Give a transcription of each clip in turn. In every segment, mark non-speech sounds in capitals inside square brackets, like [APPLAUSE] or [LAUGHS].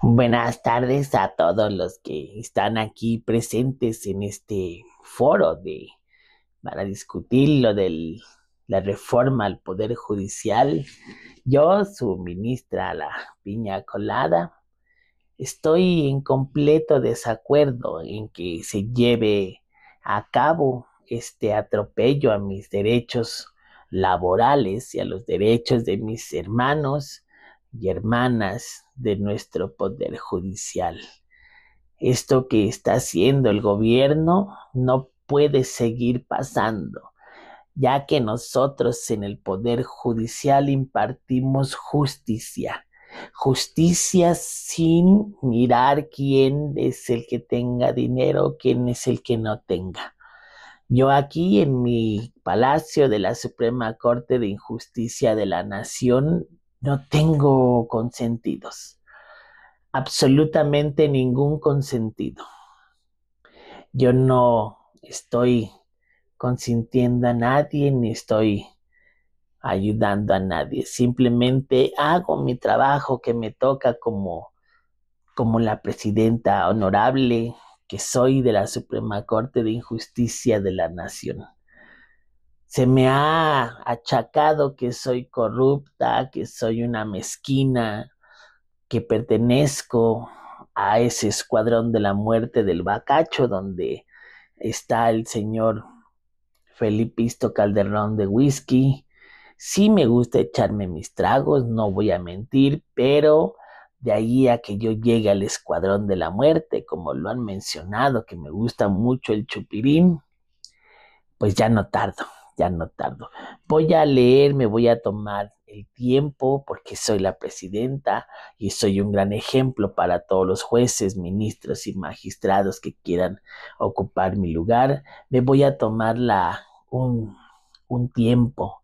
Buenas tardes a todos los que están aquí presentes en este foro de para discutir lo de la reforma al Poder Judicial. Yo, su ministra, la piña colada, estoy en completo desacuerdo en que se lleve a cabo este atropello a mis derechos laborales y a los derechos de mis hermanos y hermanas de nuestro Poder Judicial. Esto que está haciendo el gobierno no puede seguir pasando, ya que nosotros en el Poder Judicial impartimos justicia. Justicia sin mirar quién es el que tenga dinero, quién es el que no tenga. Yo aquí en mi Palacio de la Suprema Corte de Injusticia de la Nación no tengo consentidos. Absolutamente ningún consentido. Yo no estoy consintiendo a nadie ni estoy ayudando a nadie. Simplemente hago mi trabajo que me toca como, como la presidenta honorable que soy de la Suprema Corte de Injusticia de la Nación se me ha achacado que soy corrupta, que soy una mezquina, que pertenezco a ese escuadrón de la muerte del Bacacho, donde está el señor Felipisto Calderón de Whisky. Sí me gusta echarme mis tragos, no voy a mentir, pero de ahí a que yo llegue al escuadrón de la muerte, como lo han mencionado, que me gusta mucho el chupirín, pues ya no tardo ya no tardo. Voy a leer, me voy a tomar el tiempo porque soy la presidenta y soy un gran ejemplo para todos los jueces, ministros y magistrados que quieran ocupar mi lugar. Me voy a tomar la, un, tiempo,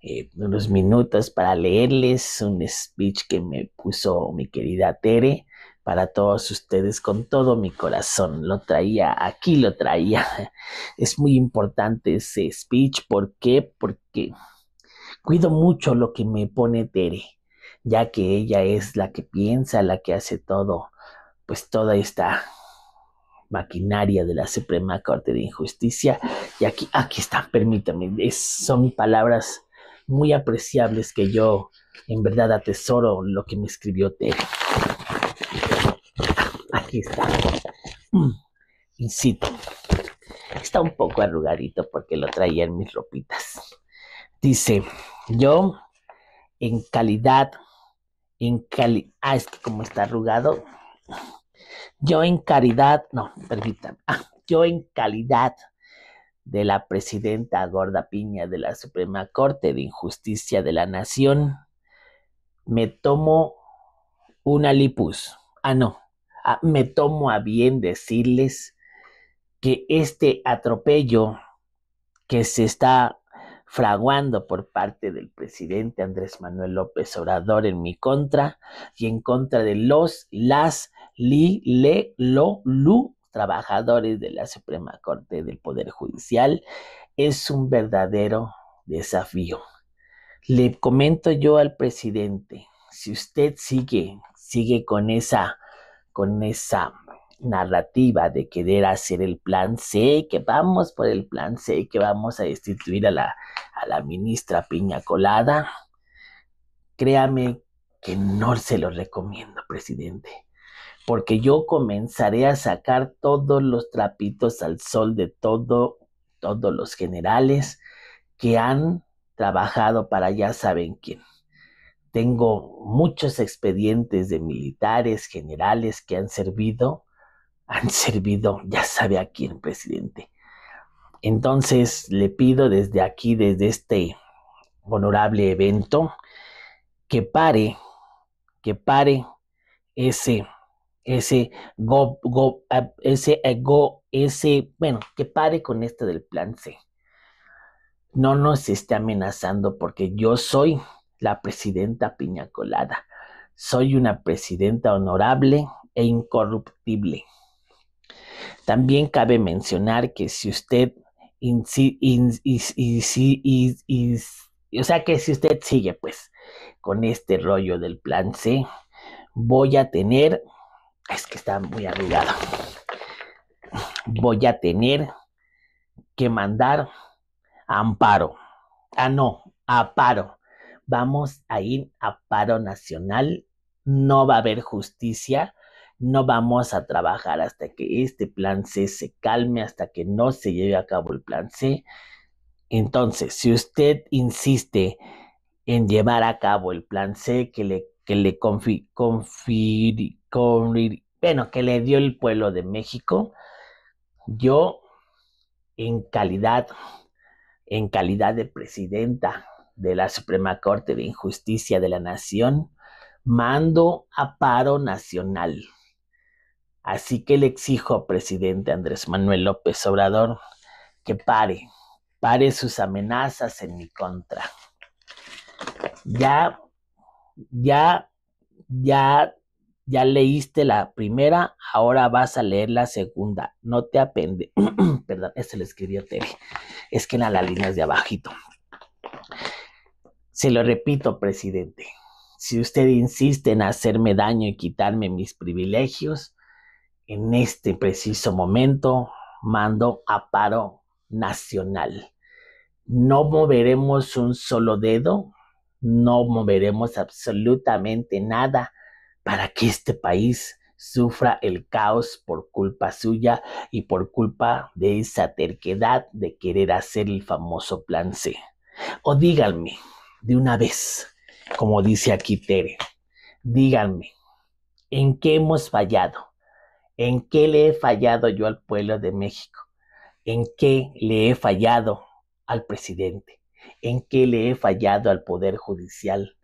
eh, unos minutos para leerles un speech que me puso mi querida Tere para todos ustedes con todo mi corazón. Lo traía, aquí lo traía. Es muy importante ese speech. ¿Por qué? Porque cuido mucho lo que me pone Tere, ya que ella es la que piensa, la que hace todo, pues toda esta maquinaria de la Suprema Corte de Injusticia. Y aquí, aquí están, permítame, son palabras muy apreciables que yo en verdad atesoro lo que me escribió Tere está. Mm, incito, está un poco arrugadito porque lo traía en mis ropitas. Dice, yo en calidad, en calidad, ah, es que como está arrugado, yo en calidad no, permitan ah, yo en calidad de la presidenta Gorda Piña de la Suprema Corte de Injusticia de la Nación, me tomo una lipus. Ah, no, Ah, me tomo a bien decirles que este atropello que se está fraguando por parte del presidente Andrés Manuel López Obrador en mi contra y en contra de los, las, li, le, lo, lu, trabajadores de la Suprema Corte del Poder Judicial, es un verdadero desafío. Le comento yo al presidente, si usted sigue, sigue con esa con esa narrativa de querer hacer el plan C, que vamos por el plan C, que vamos a destituir a la, ministra Piña Colada, créame que no se lo recomiendo, presidente, porque yo comenzaré a sacar todos los trapitos al sol de todos los generales que han trabajado para ya saben quién. Tengo muchos expedientes de militares, generales que han servido, [LAUGHS] han servido, ya sabe a quién, presidente. Entonces le pido desde aquí, desde este honorable evento, que pare, que pare ese, ese ah, ese eh, ese, bueno, que pare con esto del plan C. No nos esté amenazando porque yo soy la presidenta Piña Colada. Soy una presidenta honorable e incorruptible. También cabe mencionar que si usted o sea que si usted sigue pues con este rollo del plan C, voy a tener, es que está muy arrugado, voy a tener que mandar amparo, ah no, a paro, vamos a ir a paro nacional, no va a haber justicia, no vamos a trabajar hasta que este plan C se calme, hasta que no se lleve a cabo el plan C. Entonces, si usted insiste en llevar a cabo el plan C que le, que le bueno, que le dio el pueblo de México, yo en calidad, en calidad de presidenta de la Suprema Corte de Injusticia de la Nación mando a paro nacional. Así que le exijo presidente Andrés Manuel López Obrador que pare, pare sus amenazas en mi contra. Ya, ya, ya, ya leíste la primera, ahora vas a leer la segunda. No te apende. [CLEARS THROAT] Perdón, eso lo escribió Tere. Es que en las líneas de abajito. Se lo repito, presidente, si usted insiste en hacerme daño y quitarme mis privilegios, en este preciso momento mando a paro nacional. No moveremos un solo dedo, no moveremos absolutamente nada para que este país sufra el caos por culpa suya y por culpa de esa terquedad de querer hacer el famoso plan C. O díganme, de una vez, como dice aquí Tere. Díganme, ¿en qué hemos fallado? ¿En qué le he fallado yo al pueblo de México? ¿En qué le he fallado al presidente? ¿En qué le he fallado al Poder Judicial?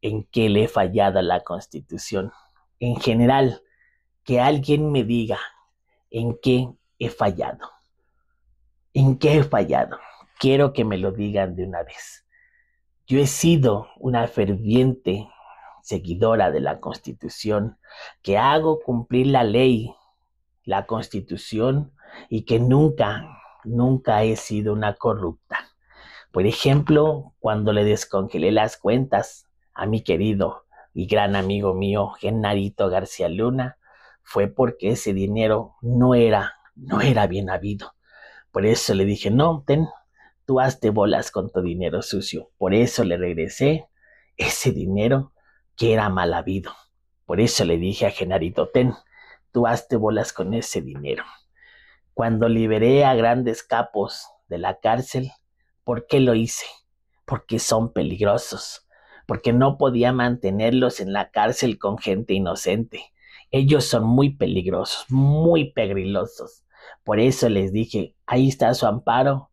¿En qué le he fallado a la Constitución? En general, que alguien me diga en qué he fallado. ¿En qué he fallado? Quiero que me lo digan de una vez. Yo he sido una ferviente seguidora de la Constitución, que hago cumplir la ley, la Constitución, y que nunca, nunca he sido una corrupta. Por ejemplo, cuando le descongelé las cuentas a mi querido y gran amigo mío, Genarito García Luna, fue porque ese dinero no era, no era bien habido. Por eso le dije, no, ten, tú hazte bolas con tu dinero sucio. Por eso le regresé ese dinero que era mal habido. Por eso le dije a Genarito, ten, tú hazte bolas con ese dinero. Cuando liberé a grandes capos de la cárcel, ¿por qué lo hice? Porque son peligrosos, porque no podía mantenerlos en la cárcel con gente inocente. Ellos son muy peligrosos, muy pegrilosos. Por eso les dije, ahí está su amparo,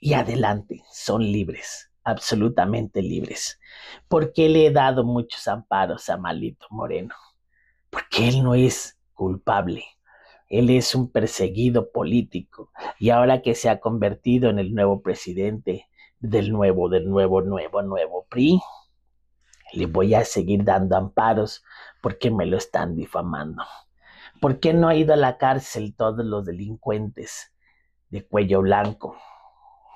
y adelante, son libres, absolutamente libres. Porque le he dado muchos amparos a Malito Moreno, porque él no es culpable. Él es un perseguido político y ahora que se ha convertido en el nuevo presidente del nuevo, del nuevo, nuevo, nuevo PRI, le voy a seguir dando amparos porque me lo están difamando. ¿Por qué no ha ido a la cárcel todos los delincuentes de cuello blanco?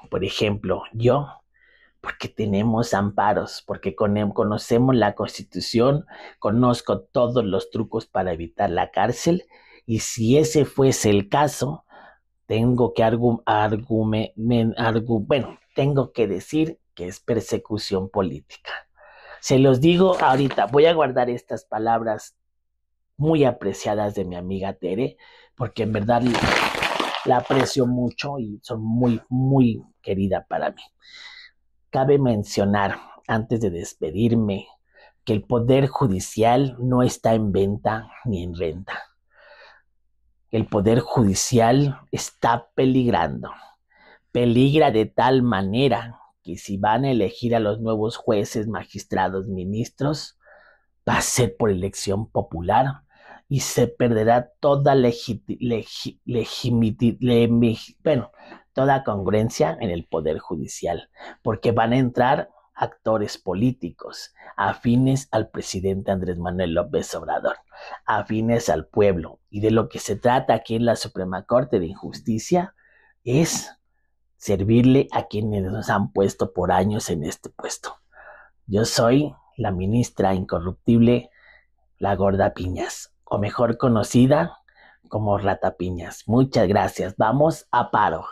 por ejemplo, yo, porque tenemos amparos, porque conocemos la constitución, conozco todos los trucos para evitar la cárcel y si ese fuese el caso, tengo que bueno, tengo que decir que es persecución política. Se los digo ahorita, voy a guardar estas palabras muy apreciadas de mi amiga Tere, porque en verdad la aprecio mucho y son muy, muy querida para mí. Cabe mencionar, antes de despedirme, que el Poder Judicial no está en venta ni en renta. El Poder Judicial está peligrando. Peligra de tal manera que si van a elegir a los nuevos jueces, magistrados, ministros, va a ser por elección popular y se perderá toda bueno, toda congruencia en el Poder Judicial, porque van a entrar actores políticos afines al presidente Andrés Manuel López Obrador, afines al pueblo. Y de lo que se trata aquí en la Suprema Corte de Injusticia es servirle a quienes nos han puesto por años en este puesto. Yo soy la ministra incorruptible, la gorda Piñas mejor conocida como Ratapiñas. Muchas gracias. Vamos a paro.